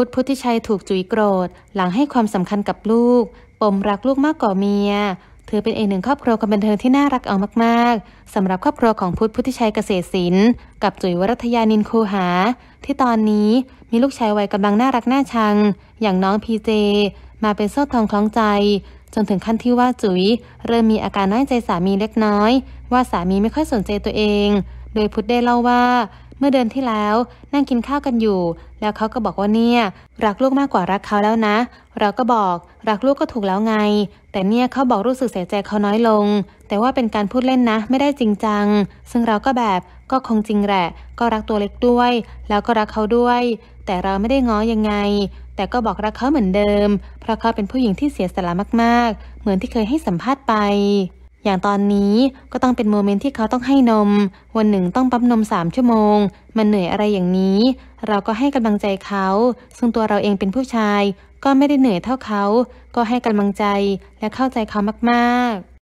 พุทธพุทธิชัยถูกจุ๋ยโกรธ หลังให้ความสำคัญกับลูก ปมรักลูกมากกว่าเมียเธอเป็นเอกหนึ่ง ครอบครัวคนบันเทิงที่น่ารักเอามากๆสำหรับครอบครัวของพุทธพุทธิชัยเกษตรศิลป์กับจุ๋ยวรัตยานินคูหา ที่ตอนนี้มีลูกชายวัยกำลังน่ารักน่าชัง อย่างน้องพีเจ มาเป็นโซ่ทองคล้องใจ จนถึงขั้นที่ว่าจุ๋ย เริ่มมีอาการน้อยใจสามีเล็กน้อย ว่าสามีไม่ค่อยสนใจตัวเอง โดยพุทธได้เล่าว่าเมื่อเดือนที่แล้วนั่งกินข้าวกันอยู่ แล้วเขาก็บอกว่าเนี่ยรักลูกมากกว่ารักเขาแล้วนะ เราก็บอกรักลูกก็ถูกแล้วไง แต่เนี่ยเขาบอกรู้สึกเสียใจเขาน้อยลง แต่ว่าเป็นการพูดเล่นนะไม่ได้จริงจัง ซึ่งเราก็แบบก็คงจริงแหละก็รักตัวเล็กด้วย แล้วก็รักเขาด้วย แต่เราไม่ได้ง้อยังไง แต่ก็บอกรักเขาเหมือนเดิม เพราะเขาเป็นผู้หญิงที่เสียสละมากๆ เหมือนที่เคยให้สัมภาษณ์ไปอย่างตอนนี้ก็ต้องเป็นโมเมนต์ที่เขาต้องให้นม วันหนึ่งต้องปั๊มนมสามชั่วโมง มันเหนื่อยอะไรอย่างนี้ เราก็ให้กำลังใจเขา ซึ่งตัวเราเองเป็นผู้ชายก็ไม่ได้เหนื่อยเท่าเขา ก็ให้กำลังใจและเข้าใจเขามากๆ